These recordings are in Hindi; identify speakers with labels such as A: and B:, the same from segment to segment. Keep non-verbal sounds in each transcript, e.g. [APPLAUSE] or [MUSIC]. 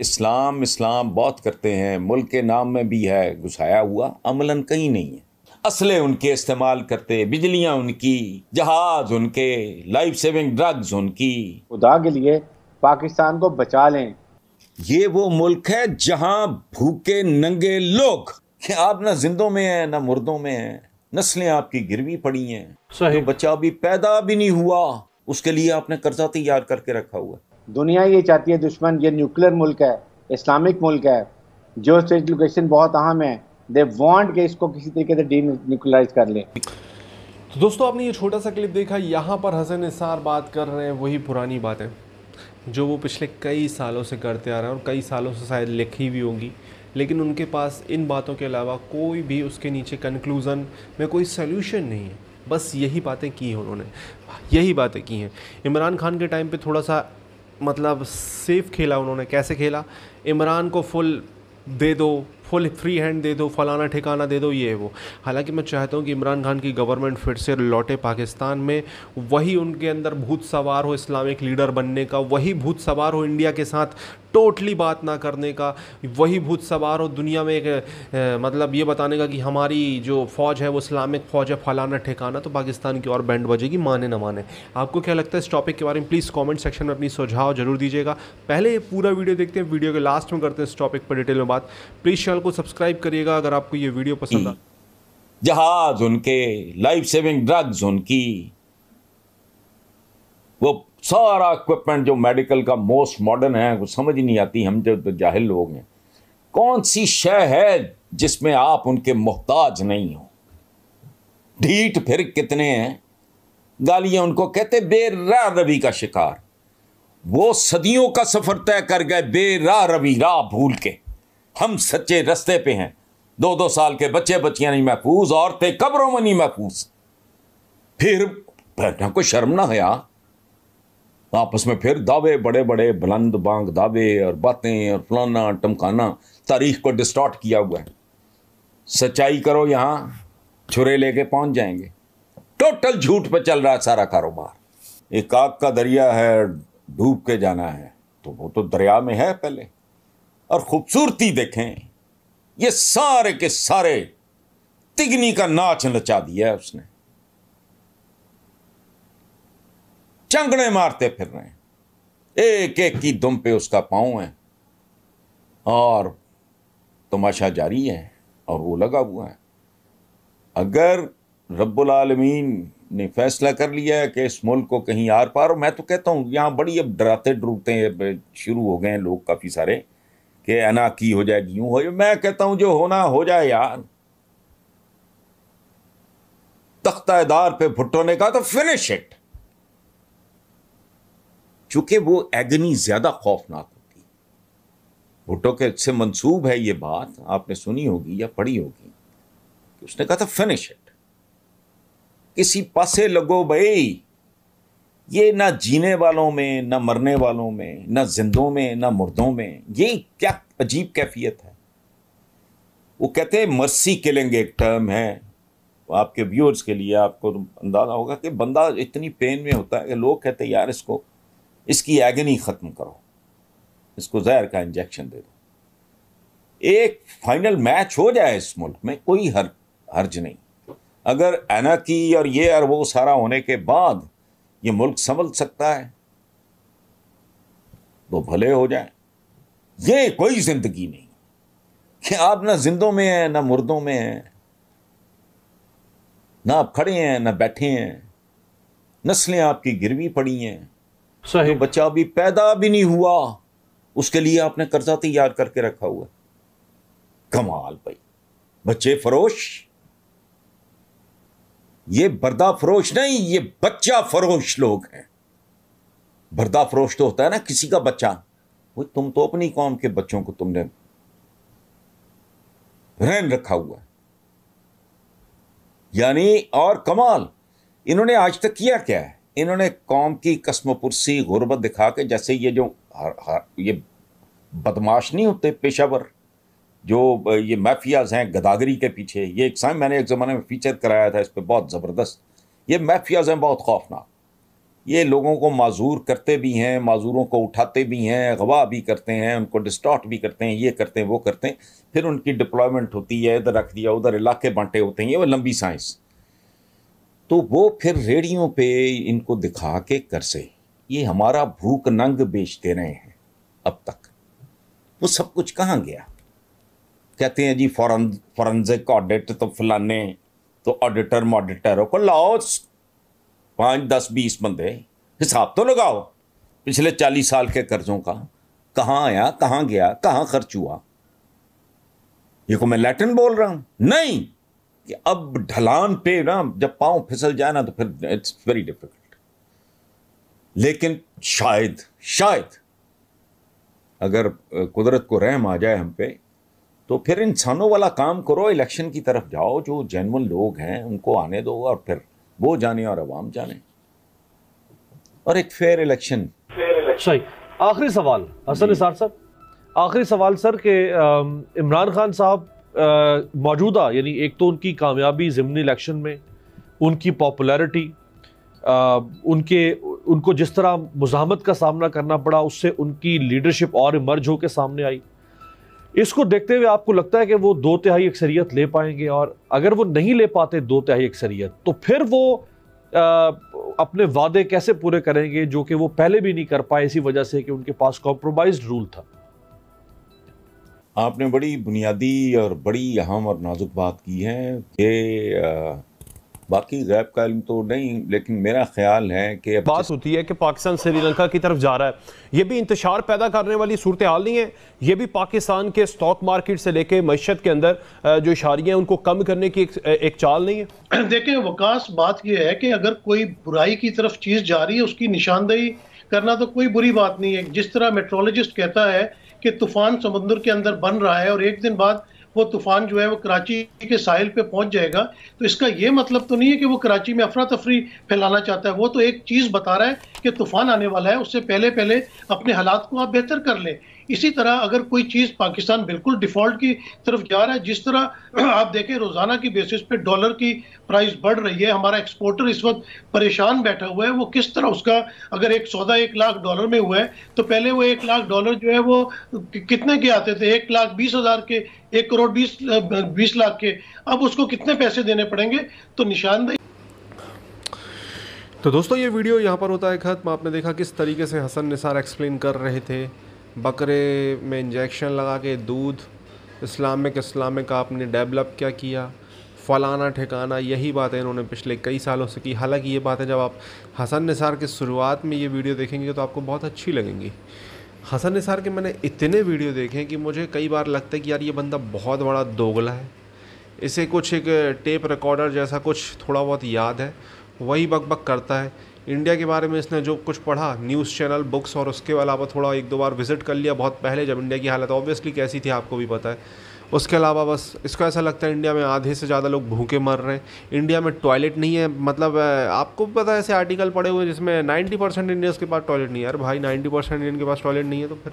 A: इस्लाम इस्लाम बहुत करते हैं मुल्क के नाम में भी है घुसाया हुआ अमलन कहीं नहीं है असले उनके इस्तेमाल करते बिजलियां उनकी जहाज उनके लाइफ सेविंग ड्रग्स उनकी खुदा के लिए पाकिस्तान को बचा लें ये वो मुल्क है जहाँ भूखे नंगे लोग आप ना जिंदों में हैं ना मुर्दों में हैं नस्लें आपकी गिरवी पड़ी हैं सही तो बच्चा अभी पैदा भी नहीं हुआ उसके लिए आपने कर्जा तैयार करके रखा हुआ है दुनिया ये चाहती है दुश्मन ये न्यूक्लियर मुल्क है इस्लामिक मुल्क है जो स्टेट लोकेशन बहुत अहम है दे वांट के इसको किसी तरीके से डी न्यूक्लराइज कर ले
B: तो दोस्तों आपने ये छोटा सा क्लिप देखा यहाँ पर हसन निसार बात कर रहे हैं वही पुरानी बातें जो वो पिछले कई सालों से करते आ रहे हैं और कई सालों से शायद लिखी भी होंगी लेकिन उनके पास इन बातों के अलावा कोई भी उसके नीचे कंक्लूज़न में कोई सोल्यूशन नहीं है बस यही बातें की हैं उन्होंने यही बातें की हैं इमरान खान के टाइम पे थोड़ा सा मतलब सेफ खेला उन्होंने कैसे खेला इमरान को फुल दे दो फुल फ्री हैंड दे दो फलाना ठिकाना दे दो ये वो हालांकि मैं चाहता हूँ कि इमरान खान की गवर्नमेंट फिर से लौटे पाकिस्तान में वही उनके अंदर भूत सवार हो इस्लामिक लीडर बनने का वही भूत सवार हो इंडिया के साथ टोटली बात ना करने का वही भूत सवार और दुनिया में एक ए, मतलब ये बताने का कि हमारी जो फ़ौज है वो इस्लामिक फ़ौज है फलाना ठिकाना तो पाकिस्तान की और बैंड बजेगी माने ना माने आपको क्या लगता है इस टॉपिक के बारे में प्लीज़ कॉमेंट सेक्शन में अपनी सुझाव जरूर दीजिएगा पहले पूरा वीडियो देखते हैं वीडियो के लास्ट में करते हैं इस टॉपिक पर डिटेल में बात प्लीज़ चैनल को सब्सक्राइब करिएगा अगर आपको ये वीडियो पसंद आ
A: जहाज उनके लाइफ सेविंग ड्रग्स उनकी वो सारा इक्विपमेंट जो मेडिकल का मोस्ट मॉडर्न है वो समझ नहीं आती हम जो तो जाहिल लोग हैं कौन सी शह है जिसमें आप उनके मोहताज नहीं हो ढीठ फिर कितने हैं गालियां उनको कहते बेरा रवि का शिकार वो सदियों का सफर तय कर गए बेरा रवि राह भूल के हम सच्चे रस्ते पे हैं दो दो साल के बच्चे बच्चियां नहीं महफूज औरतें कब्रों में नहीं महफूज फिर बैठना को शर्म ना है यार आपस में फिर दावे बड़े बड़े बुलंद बांग दावे और बातें और फलाना टमकाना तारीख को डिस्टॉर्ट किया हुआ है सच्चाई करो यहाँ छुरे लेके पहुँच जाएंगे टोटल झूठ पे चल रहा है सारा कारोबार एक आग का दरिया है डूब के जाना है तो वो तो दरिया में है पहले और खूबसूरती देखें ये सारे के सारे तिगनी का नाच नचा दिया है उसने चंगड़े मारते फिर रहे हैं एक एक की दुम पे उसका पाँव है और तमाशा जारी है और वो लगा हुआ है अगर रब्बुलमीन ने फैसला कर लिया है कि इस मुल्क को कहीं आर पार मैं तो कहता हूँ यहाँ बड़ी अब डराते डरूते शुरू हो गए हैं लोग काफ़ी सारे कि अना की हो जाए यूँ हो जाए मैं कहता हूँ जो होना हो जाए यार तख्तादार पे भुट्टो ने कहा तो फिनिश इट चूंकि वो एग्नी ज़्यादा खौफनाक होती भुट्टो के से मंसूब है ये बात आपने सुनी होगी या पढ़ी होगी कि उसने कहा था फिनिश इट किसी पासे लगो भाई ये ना जीने वालों में ना मरने वालों में ना जिंदों में ना मुर्दों में ये क्या अजीब कैफियत है वो कहते हैं मर्सी किलिंग एक टर्म है आपके व्यूअर्स के लिए आपको अंदाज़ा होगा कि बंदा इतनी पेन में होता है कि लोग कहते हैं यार इसको इसकी एगनी ख़त्म करो इसको जहर का इंजेक्शन दे दो एक फाइनल मैच हो जाए इस मुल्क में कोई हर हर्ज नहीं अगर की और ये और वो सारा होने के बाद ये मुल्क संभल सकता है तो भले हो जाए ये कोई ज़िंदगी नहीं कि आप ना जिंदों में हैं ना मुर्दों में हैं ना आप खड़े हैं ना बैठे हैं नस्लें आपकी गिरवी पड़ी हैं सही बच्चा अभी पैदा भी नहीं हुआ उसके लिए आपने कर्जा तैयार करके रखा हुआ कमाल भाई बच्चे फरोश ये बर्दा फरोश नहीं ये बच्चा फरोश लोग हैं बर्दा फरोश तो होता है ना किसी का बच्चा वो तुम तो अपनी कौम के बच्चों को तुमने रहन रखा हुआ है यानी और कमाल इन्होंने आज तक किया क्या है इन्होंने कौम की कस्म पुरसी गुर्बत दिखा के जैसे ये जो हर, हर, ये बदमाश नहीं होते पेशावर जो ये मैफियाज हैं गदागरी के पीछे ये एक समय मैंने एक ज़माने में फीचर कराया था इस पर बहुत ज़बरदस्त ये मैफियाज हैं बहुत खौफनाक ये लोगों को माजूर करते भी हैं माजूरों को उठाते भी हैं अगवा भी करते हैं उनको डिस्टॉट भी करते हैं ये करते हैं वो करते हैं फिर उनकी डिप्लॉयमेंट होती है इधर रख दिया उधर इलाके बांटे होते हैं ये वो लंबी साइंस तो वो फिर रेडियो पे इनको दिखा के करसे ये हमारा भूख नंग बेचते रहे हैं अब तक वो सब कुछ कहाँ गया कहते हैं जी फॉरन फॉरेंसिक ऑडिट तो फलाने तो ऑडिटर मॉडिटरों को लाओ पाँच दस बीस बंदे हिसाब तो लगाओ पिछले चालीस साल के कर्जों का कहाँ आया कहाँ गया कहाँ खर्च हुआ ये को मैं लैटिन बोल रहा हूँ नहीं कि अब ढलान पे ना जब पांव फिसल जाए ना तो फिर इट्स वेरी डिफिकल्ट लेकिन शायद शायद अगर कुदरत को रहम आ जाए हम पे तो फिर इंसानों वाला काम करो इलेक्शन की तरफ जाओ जो जैनवन लोग हैं उनको आने दो और फिर वो जाने और आवाम जाने और एक फेयर इलेक्शन सही आखिरी सवाल हसन निसार सर
B: आखिरी सवाल सर के इमरान खान साहब मौजूदा यानी एक तो उनकी कामयाबी जमनी इलेक्शन में उनकी पॉपुलैरिटी उनके उनको जिस तरह मुजामत का सामना करना पड़ा उससे उनकी लीडरशिप और इमर्ज होकर सामने आई इसको देखते हुए आपको लगता है कि वो दो तिहाई अक्सरियत ले पाएंगे और अगर वो नहीं ले पाते दो तिहाई अक्सरियत तो फिर वो आ, अपने वादे कैसे पूरे करेंगे जो कि वो पहले भी नहीं कर पाए इसी वजह से कि उनके पास कॉम्प्रोमाइज रूल था
A: आपने बड़ी बुनियादी और बड़ी अहम और नाजुक बात की है ये बाकी गैब का इलम तो नहीं लेकिन मेरा ख्याल है कि बात होती है कि पाकिस्तान श्रीलंका की तरफ जा रहा है ये भी इंतशार पैदा करने वाली सूरत हाल नहीं है
B: ये भी पाकिस्तान के स्टॉक मार्केट से लेके मीशत के अंदर जो इशारियाँ उनको कम करने की एक, एक चाल नहीं है [CLEARS THROAT] देखें वकास बात यह है कि अगर कोई बुराई की तरफ चीज़ जा रही है उसकी निशानदेही करना तो कोई बुरी बात नहीं है जिस तरह मेट्रोलॉजिस्ट कहता है कि तूफान समुद्र के अंदर बन रहा है और एक दिन बाद वो तूफान जो है वो कराची के साहिल पे पहुंच जाएगा तो इसका ये मतलब तो नहीं है कि वो कराची में अफरा तफरी फैलाना चाहता है वो तो एक चीज़ बता रहा है कि तूफान आने वाला है उससे पहले पहले अपने हालात को आप बेहतर कर लें इसी तरह अगर कोई चीज़ पाकिस्तान बिल्कुल डिफॉल्ट की तरफ जा रहा है जिस तरह [CLEARS THROAT] आप देखें रोज़ाना की बेसिस पे डॉलर की प्राइस बढ़ रही है हमारा एक्सपोर्टर इस वक्त परेशान बैठा हुआ है वो किस तरह उसका अगर एक सौदा एक लाख डॉलर में हुआ है तो पहले वो एक लाख डॉलर जो है वो कितने के आते थे एक लाख बीस हज़ार के एक करोड़ बीस बीस लाख के अब उसको कितने पैसे देने पड़ेंगे तो निशानदेही तो दोस्तों ये वीडियो यहाँ पर होता है ख़त्म आपने देखा किस तरीके से हसन निसार एक्सप्लेन कर रहे थे बकरे में इंजेक्शन लगा के दूध इस्लामिक इस्लामिक आपने डेवलप क्या किया फलाना ठिकाना यही बातें इन्होंने पिछले कई सालों से की हालांकि ये बातें जब आप हसन निसार के शुरुआत में ये वीडियो देखेंगे तो आपको बहुत अच्छी लगेंगी हसन निसार के मैंने इतने वीडियो देखे हैं कि मुझे कई बार लगता है कि यार ये बंदा बहुत बड़ा दोगला है इसे कुछ एक टेप रिकॉर्डर जैसा कुछ थोड़ा बहुत याद है वही बक बक करता है इंडिया के बारे में इसने जो कुछ पढ़ा न्यूज़ चैनल बुक्स और उसके अलावा थोड़ा एक दो बार विज़िट कर लिया बहुत पहले जब इंडिया की हालत ऑब्वियसली कैसी थी आपको भी पता है उसके अलावा बस इसको ऐसा लगता है इंडिया में आधे से ज़्यादा लोग भूखे मर रहे हैं इंडिया में टॉयलेट नहीं है मतलब आपको पता है ऐसे आर्टिकल पड़े हुए जिसमें नाइन्टी परसेंट इंडियंस के पास टॉयलेट नहीं है अरे भाई नाइन्टी परसेंट इंडियन के पास टॉयलेट नहीं है तो फिर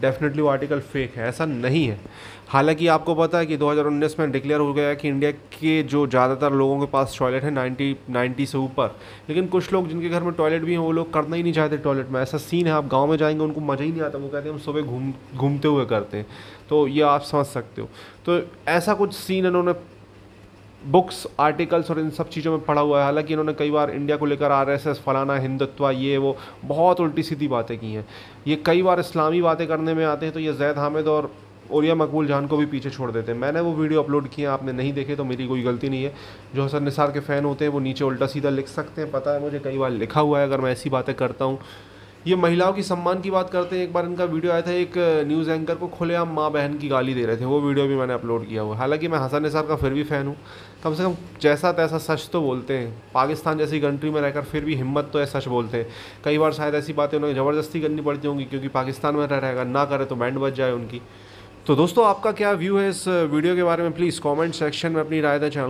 B: डेफिनेटली वो आर्टिकल फेक है ऐसा नहीं है हालांकि आपको पता है कि 2019 में डिक्लेयर हो गया कि इंडिया के जो ज़्यादातर लोगों के पास टॉयलेट है 90 90 से ऊपर लेकिन कुछ लोग जिनके घर में टॉयलेट भी हैं वो लोग करना ही नहीं चाहते टॉयलेट में ऐसा सीन है आप गाँव में जाएंगे उनको मज़ा ही नहीं आता वो कहते हैं हम सुबह घूम घूमते हुए करते हैं तो ये आप समझ सकते हो हो तो ऐसा कुछ सीन इन्होंने बुक्स आर्टिकल्स और इन सब चीज़ों में पढ़ा हुआ है हालांकि इन्होंने कई बार इंडिया को लेकर आर एस एस फलाना हिंदुत्व ये वो बहुत उल्टी सीधी बातें की हैं ये कई बार इस्लामी बातें करने में आते हैं तो ये जैद हामिद और ओरिया मकबूल जान को भी पीछे छोड़ देते हैं मैंने वो वीडियो अपलोड किए आपने नहीं देखे तो मेरी कोई गलती नहीं है जो हसन निसार के फ़ैन होते हैं वो नीचे उल्टा सीधा लिख सकते हैं पता है मुझे कई बार लिखा हुआ है अगर मैं ऐसी बातें करता हूँ ये महिलाओं की सम्मान की बात करते हैं एक बार इनका वीडियो आया था एक न्यूज़ एंकर को खुले खुलेआम माँ बहन की गाली दे रहे थे वो वीडियो भी मैंने अपलोड किया हुआ हालांकि मैं हसन निसार का फिर भी फ़ैन हूँ कम से कम जैसा तैसा सच तो बोलते हैं पाकिस्तान जैसी कंट्री में रहकर फिर भी हिम्मत तो है सच बोलते हैं कई बार शायद ऐसी बातें उन्हें ज़बरदस्ती करनी पड़ती होंगी क्योंकि पाकिस्तान में रह रहेगा ना करे तो बैंड बच जाए उनकी तो दोस्तों आपका क्या व्यू है इस वीडियो के बारे में प्लीज़ कॉमेंट सेक्शन में अपनी राय दें